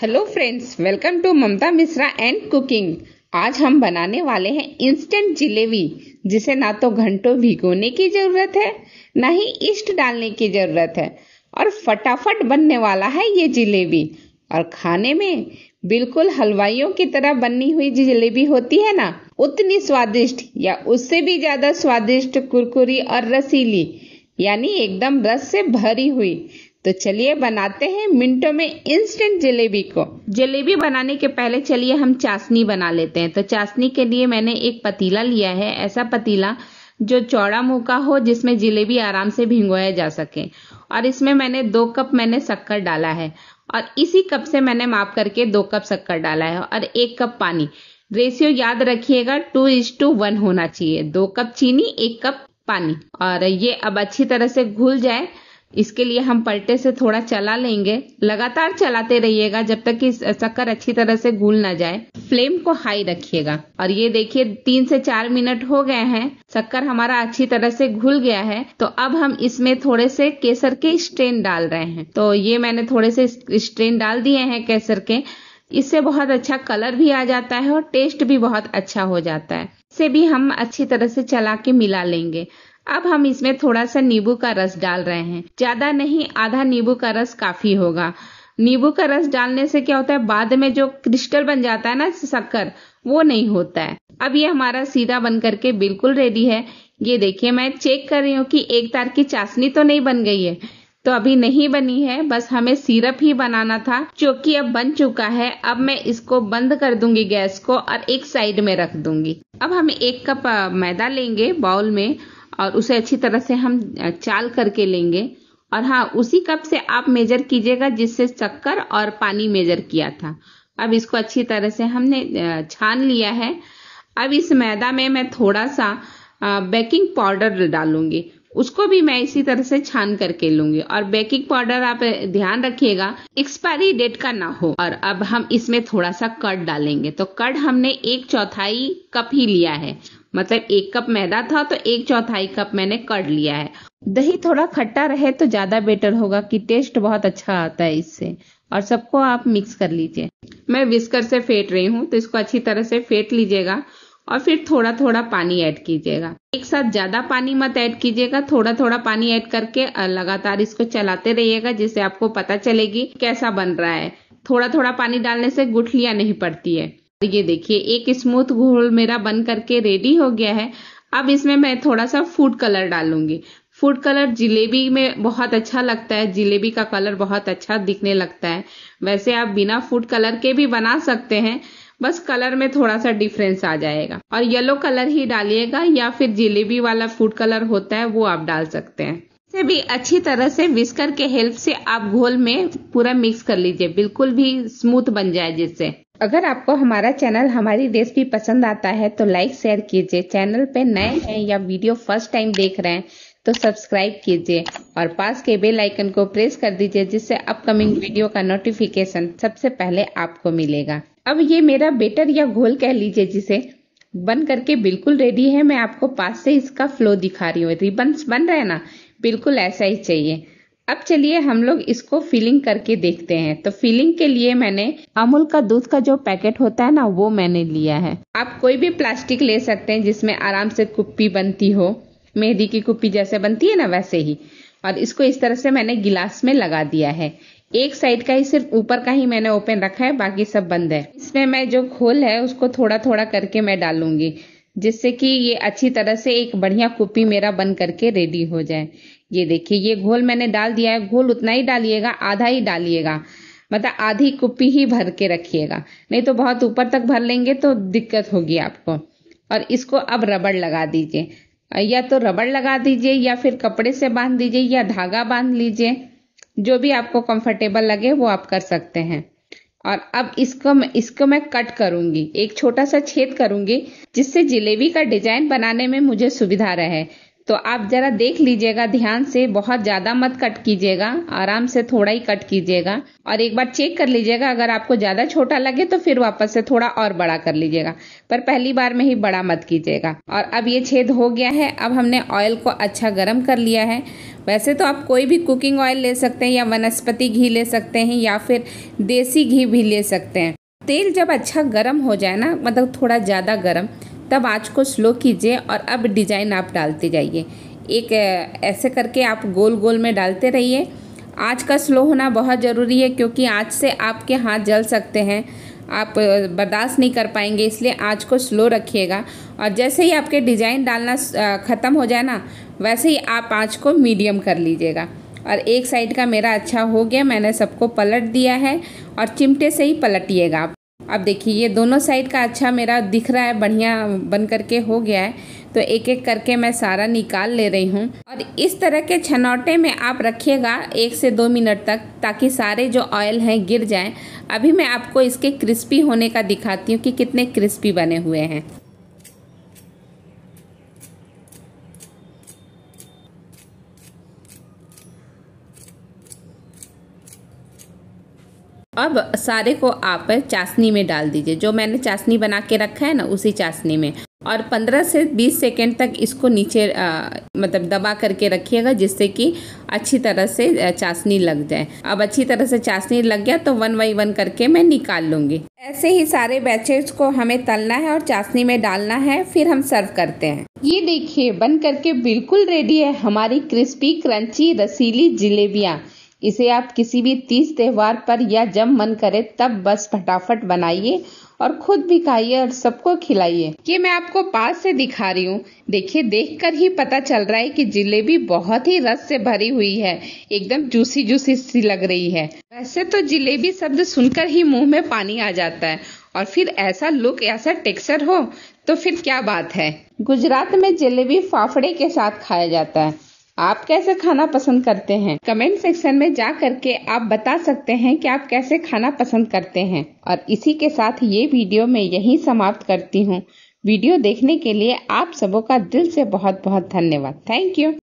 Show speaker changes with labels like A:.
A: hello friends welcome to Mamta Mishra and cooking आज हम बनाने वाले हैं इंस्टेंट जिलेबी जिसे ना तो घंटों भिगोने की ज़रूरत है ना ही ईस्ट डालने की ज़रूरत है और फटाफट बनने वाला है ये जिलेबी और खाने में बिल्कुल हलवाइयों की तरह बनी हुई जिलेबी होती है ना उतनी स्वादिष्ट या उससे भी ज़्यादा स्वादिष्ट कुरकुरी और रसीली यानी एकदम रस से भरी हुई तो चलिए बनाते हैं मिनटों में इंस्टेंट जलेबी को जलेबी बनाने के पहले चलिए हम चाशनी बना लेते हैं तो चाशनी के लिए मैंने एक पतीला लिया है ऐसा पतीला जो चौड़ा मुंह का हो जिसमें जलेबी आराम से भिंगोया जा सके और इसमें मैंने दो कप मैंने शक्कर डाला है और इसी कप से मैंने माप करके दो कप शक्कर डाला है और एक कप पानी रेशियो याद रखिएगा टू इज टू वन होना चाहिए दो कप चीनी एक कप पानी और ये अब अच्छी तरह से घुल जाए इसके लिए हम पलटे से थोड़ा चला लेंगे लगातार चलाते रहिएगा जब तक कि शक्कर अच्छी तरह से घुल ना जाए फ्लेम को हाई रखिएगा और ये देखिए तीन से चार मिनट हो गए हैं शक्कर हमारा अच्छी तरह से घुल गया है तो अब हम इसमें थोड़े से केसर के स्ट्रेन डाल रहे हैं तो ये मैंने थोड़े से स्ट्रेन डाल दिए हैं केसर के इससे बहुत अच्छा कलर भी आ जाता है और टेस्ट भी बहुत अच्छा हो जाता है इसे भी हम अच्छी तरह से चला के मिला लेंगे अब हम इसमें थोड़ा सा नींबू का रस डाल रहे हैं ज्यादा नहीं आधा नींबू का रस काफी होगा नींबू का रस डालने से क्या होता है बाद में जो क्रिस्टल बन जाता है ना शक्कर वो नहीं होता है अब ये हमारा सीधा बन करके बिल्कुल रेडी है ये देखिए मैं चेक कर रही हूँ कि एक तार की चाशनी तो नहीं बन गई है तो अभी नहीं बनी है बस हमें सिरप ही बनाना था जो कि अब बन चुका है अब मैं इसको बंद कर दूंगी गैस को और एक साइड में रख दूंगी अब हम एक कप मैदा लेंगे बाउल में और उसे अच्छी तरह से हम चाल करके लेंगे और हाँ उसी कप से आप मेजर कीजिएगा जिससे चक्कर और पानी मेजर किया था अब इसको अच्छी तरह से हमने छान लिया है अब इस मैदा में मैं थोड़ा सा बेकिंग पाउडर डालूंगी उसको भी मैं इसी तरह से छान करके लूंगी और बेकिंग पाउडर आप ध्यान रखिएगा एक्सपायरी डेट का ना हो और अब हम इसमें थोड़ा सा कर्ड डालेंगे तो कर्ड हमने एक चौथाई कप ही लिया है मतलब एक कप मैदा था तो एक चौथाई कप मैंने कर लिया है दही थोड़ा खट्टा रहे तो ज्यादा बेटर होगा कि टेस्ट बहुत अच्छा आता है इससे और सबको आप मिक्स कर लीजिए मैं विस्कर से फेंट रही हूँ तो इसको अच्छी तरह से फेंट लीजिएगा और फिर थोड़ा थोड़ा पानी ऐड कीजिएगा एक साथ ज्यादा पानी मत ऐड कीजिएगा थोड़ा थोड़ा पानी ऐड करके लगातार इसको चलाते रहिएगा जिससे आपको पता चलेगी कैसा बन रहा है थोड़ा थोड़ा पानी डालने से गुठलियां नहीं पड़ती है तो ये देखिए एक स्मूथ घोल मेरा बन करके रेडी हो गया है अब इसमें मैं थोड़ा सा फूड कलर डालूंगी फूड कलर जिलेबी में बहुत अच्छा लगता है जिलेबी का कलर बहुत अच्छा दिखने लगता है वैसे आप बिना फूड कलर के भी बना सकते हैं बस कलर में थोड़ा सा डिफरेंस आ जाएगा और येलो कलर ही डालिएगा या फिर जिलेबी वाला फूड कलर होता है वो आप डाल सकते हैं इसे भी अच्छी तरह से विस्कर के हेल्प से आप घोल में पूरा मिक्स कर लीजिए बिल्कुल भी स्मूथ बन जाए जिससे अगर आपको हमारा चैनल हमारी रेसिपी पसंद आता है तो लाइक शेयर कीजिए चैनल पे नए हैं या वीडियो फर्स्ट टाइम देख रहे हैं तो सब्सक्राइब कीजिए और पास के बेल आइकन को प्रेस कर दीजिए जिससे अपकमिंग वीडियो का नोटिफिकेशन सबसे पहले आपको मिलेगा अब ये मेरा बेटर या घोल कह लीजिए जिसे बन करके बिल्कुल रेडी है मैं आपको पास से इसका फ्लो दिखा रही हूँ रिबन बन रहे ना बिल्कुल ऐसा ही चाहिए अब चलिए हम लोग इसको फिलिंग करके देखते हैं तो फिलिंग के लिए मैंने अमूल का दूध का जो पैकेट होता है ना वो मैंने लिया है आप कोई भी प्लास्टिक ले सकते हैं जिसमें आराम से कुप्पी बनती हो मेहंदी की कुप्पी जैसे बनती है ना वैसे ही और इसको इस तरह से मैंने गिलास में लगा दिया है एक साइड का ही सिर्फ ऊपर का ही मैंने ओपन रखा है बाकी सब बंद है इसमें मैं जो खोल है उसको थोड़ा थोड़ा करके मैं डालूंगी जिससे कि ये अच्छी तरह से एक बढ़िया कुप्पी मेरा बन करके रेडी हो जाए ये देखिए ये घोल मैंने डाल दिया है घोल उतना ही डालिएगा आधा ही डालिएगा मतलब आधी कुप्पी ही भर के रखिएगा नहीं तो बहुत ऊपर तक भर लेंगे तो दिक्कत होगी आपको और इसको अब रबड़ लगा दीजिए या तो रबड़ लगा दीजिए या फिर कपड़े से बांध दीजिए या धागा बांध लीजिए जो भी आपको कंफर्टेबल लगे वो आप कर सकते हैं और अब इसको इसको मैं कट करूंगी एक छोटा सा छेद करूंगी जिससे जिलेबी का डिजाइन बनाने में मुझे सुविधा रहे तो आप ज़रा देख लीजिएगा ध्यान से बहुत ज़्यादा मत कट कीजिएगा आराम से थोड़ा ही कट कीजिएगा और एक बार चेक कर लीजिएगा अगर आपको ज़्यादा छोटा लगे तो फिर वापस से थोड़ा और बड़ा कर लीजिएगा पर पहली बार में ही बड़ा मत कीजिएगा और अब ये छेद हो गया है अब हमने ऑयल को अच्छा गर्म कर लिया है वैसे तो आप कोई भी कुकिंग ऑयल ले सकते हैं या वनस्पति घी ले सकते हैं या फिर देसी घी भी ले सकते हैं तेल जब अच्छा गर्म हो जाए ना मतलब थोड़ा ज़्यादा गर्म तब आँच को स्लो कीजिए और अब डिजाइन आप डालते जाइए एक ऐसे करके आप गोल गोल में डालते रहिए आँच का स्लो होना बहुत ज़रूरी है क्योंकि आँच से आपके हाथ जल सकते हैं आप बर्दाश्त नहीं कर पाएंगे इसलिए आँच को स्लो रखिएगा और जैसे ही आपके डिज़ाइन डालना ख़त्म हो जाए ना वैसे ही आप आँच को मीडियम कर लीजिएगा और एक साइड का मेरा अच्छा हो गया मैंने सबको पलट दिया है और चिमटे से ही पलटिएगा आप अब देखिए ये दोनों साइड का अच्छा मेरा दिख रहा है बढ़िया बन करके हो गया है तो एक एक करके मैं सारा निकाल ले रही हूँ और इस तरह के छनौटे में आप रखिएगा एक से दो मिनट तक ताकि सारे जो ऑयल हैं गिर जाएं अभी मैं आपको इसके क्रिस्पी होने का दिखाती हूँ कि कितने क्रिस्पी बने हुए हैं अब सारे को आप चाशनी में डाल दीजिए जो मैंने चाशनी बना के रखा है ना उसी चाशनी में और 15 से 20 सेकेंड तक इसको नीचे आ, मतलब दबा करके रखिएगा जिससे कि अच्छी तरह से चाशनी लग जाए अब अच्छी तरह से चाशनी लग गया तो वन बाई वन करके मैं निकाल लूँगी ऐसे ही सारे बैचेस को हमें तलना है और चाशनी में डालना है फिर हम सर्व करते हैं ये देखिए बन करके बिल्कुल रेडी है हमारी क्रिस्पी क्रंची रसीली जिलेबिया इसे आप किसी भी तीज त्यौहार पर या जब मन करे तब बस फटाफट बनाइए और खुद भी खाइए और सबको खिलाइए ये मैं आपको पास से दिखा रही हूँ देखिए देखकर ही पता चल रहा है कि जिलेबी बहुत ही रस से भरी हुई है एकदम जूसी जूसी सी लग रही है वैसे तो जिलेबी शब्द सुनकर ही मुंह में पानी आ जाता है और फिर ऐसा लुक ऐसा टेक्सचर हो तो फिर क्या बात है गुजरात में जलेबी फाफड़े के साथ खाया जाता है आप कैसे खाना पसंद करते हैं कमेंट सेक्शन में जा करके आप बता सकते हैं कि आप कैसे खाना पसंद करते हैं और इसी के साथ ये वीडियो मैं यहीं समाप्त करती हूँ वीडियो देखने के लिए आप सबों का दिल से बहुत बहुत धन्यवाद थैंक यू